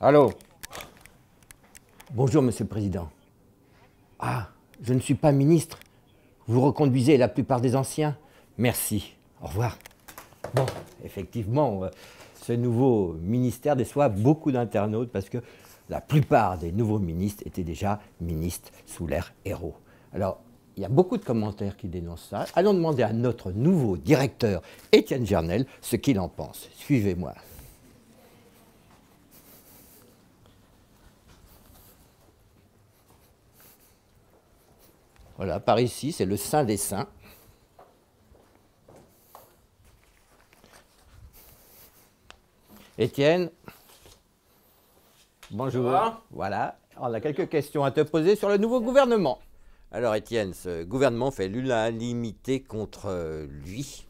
Allô Bonjour, Monsieur le Président. Ah, je ne suis pas ministre. Vous reconduisez la plupart des anciens. Merci. Au revoir. Bon, effectivement, euh, ce nouveau ministère déçoit beaucoup d'internautes parce que la plupart des nouveaux ministres étaient déjà ministres sous l'ère héros. Alors, il y a beaucoup de commentaires qui dénoncent ça. Allons demander à notre nouveau directeur, Étienne Jernel, ce qu'il en pense. Suivez-moi. Voilà, par ici, c'est le Saint des Saints. Étienne, bonjour. Voilà, on a quelques questions à te poser sur le nouveau gouvernement. Alors Étienne, ce gouvernement fait l'unanimité contre euh, lui.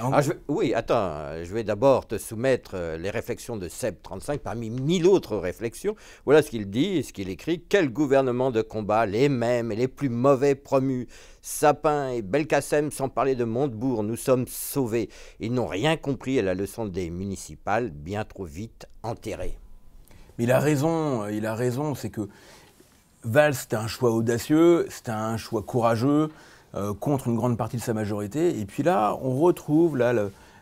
Ah oui, attends, je vais d'abord te soumettre euh, les réflexions de Seb35 parmi mille autres réflexions. Voilà ce qu'il dit ce qu'il écrit. Quel gouvernement de combat, les mêmes et les plus mauvais promus, Sapin et Belkacem, sans parler de Montebourg, nous sommes sauvés. Ils n'ont rien compris à la leçon des municipales, bien trop vite enterrés. Mais il a raison, euh, il a raison, c'est que Valls, c'était un choix audacieux, c'était un choix courageux euh, contre une grande partie de sa majorité. Et puis là, on retrouve là,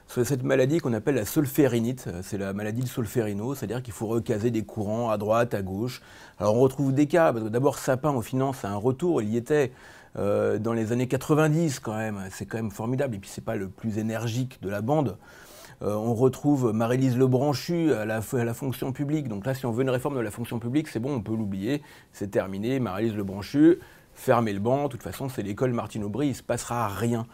cette maladie qu'on appelle la solférinite. Euh, c'est la maladie de solférino, c'est-à-dire qu'il faut recaser des courants à droite, à gauche. Alors on retrouve des cas, parce que d'abord Sapin, au finances, c'est un retour, il y était. Euh, dans les années 90 quand même, c'est quand même formidable, et puis c'est pas le plus énergique de la bande, euh, on retrouve Marie-Lise Lebranchu à la, fonction publique. Donc là, si on veut une réforme de la fonction publique, c'est bon, on peut l'oublier. C'est terminé. Marie-Lise Lebranchu, fermez le banc. De toute façon, c'est l'école Martine Aubry, il ne se passera rien.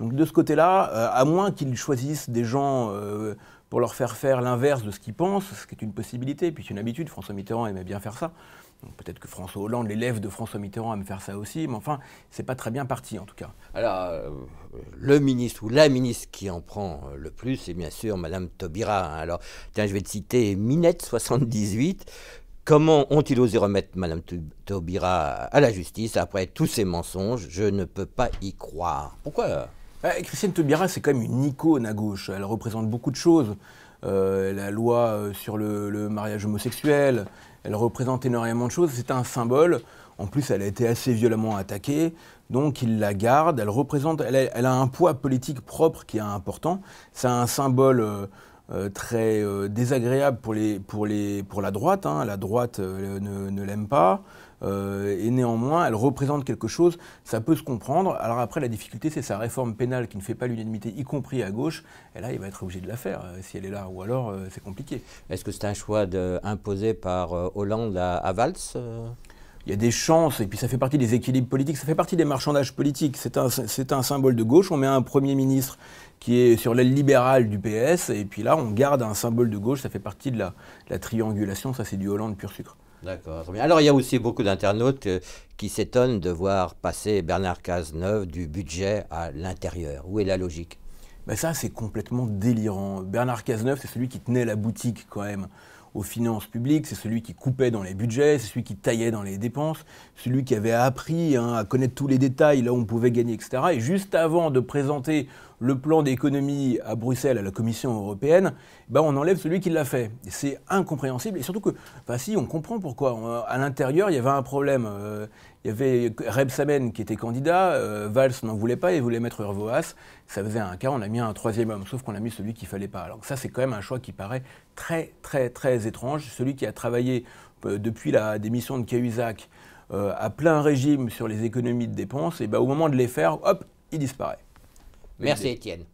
Donc de ce côté-là, euh, à moins qu'ils choisissent des gens euh, pour leur faire faire l'inverse de ce qu'ils pensent, ce qui est une possibilité, puis c'est une habitude. François Mitterrand aimait bien faire ça. Peut-être que François Hollande, l'élève de François Mitterrand, aime faire ça aussi, mais enfin, c'est pas très bien parti en tout cas. Alors, euh, le ministre ou la ministre qui en prend euh, le plus, c'est bien sûr Madame Taubira. Hein. Alors, tiens, je vais te citer Minette 78. Comment ont-ils osé remettre Madame Taubira à la justice après tous ces mensonges Je ne peux pas y croire. Pourquoi euh, Christiane Taubira, c'est quand même une icône à gauche. Elle représente beaucoup de choses. Euh, la loi euh, sur le, mariage homosexuel, elle représente énormément de choses. C'est un symbole. En plus, elle a été assez violemment attaquée. Donc, il la garde. Elle représente. Elle a, un poids politique propre qui est important. C'est un symbole. Euh, très euh, désagréable pour, les, pour, les, pour la droite. Hein. La droite euh, ne, l'aime pas. et néanmoins, elle représente quelque chose, ça peut se comprendre. Alors après, la difficulté, c'est sa réforme pénale qui ne fait pas l'unanimité, y compris à gauche. Et là, il va être obligé de la faire, si elle est là, ou alors c'est compliqué. Est-ce que c'est un choix de, imposé par Hollande à, à Valls il y a des chances, et puis ça fait partie des équilibres politiques, ça fait partie des marchandages politiques. C'est un, symbole de gauche. On met un Premier ministre qui est sur l'aile libérale du PS, et puis là, on garde un symbole de gauche. Ça fait partie de la, triangulation. Ça, c'est du Hollande pur sucre. D'accord. Alors, il y a aussi beaucoup d'internautes euh, qui s'étonnent de voir passer Bernard Cazeneuve du budget à l'intérieur. Où est la logique ben Ça, c'est complètement délirant. Bernard Cazeneuve, c'est celui qui tenait la boutique quand même aux finances publiques, c'est celui qui coupait dans les budgets, c'est celui qui taillait dans les dépenses, celui qui avait appris hein, à connaître tous les détails, là où on pouvait gagner, etc. Et juste avant de présenter le plan d'économie à Bruxelles, à la Commission européenne, ben, on enlève celui qui l'a fait. C'est incompréhensible. Et surtout que, si, on comprend pourquoi. Euh, à l'intérieur, il y avait un problème. Euh, il y avait Rebsamen qui était candidat, euh, Valls n'en voulait pas, il voulait mettre Urvoas. Ça faisait un cas, on a mis un troisième homme, sauf qu'on a mis celui qu'il fallait pas. Alors ça, c'est quand même un choix qui paraît très, très, très étrange. Celui qui a travaillé euh, depuis la démission de Cahuzac euh, à plein régime sur les économies de dépenses, et ben, au moment de les faire, hop, il disparaît. Merci Étienne.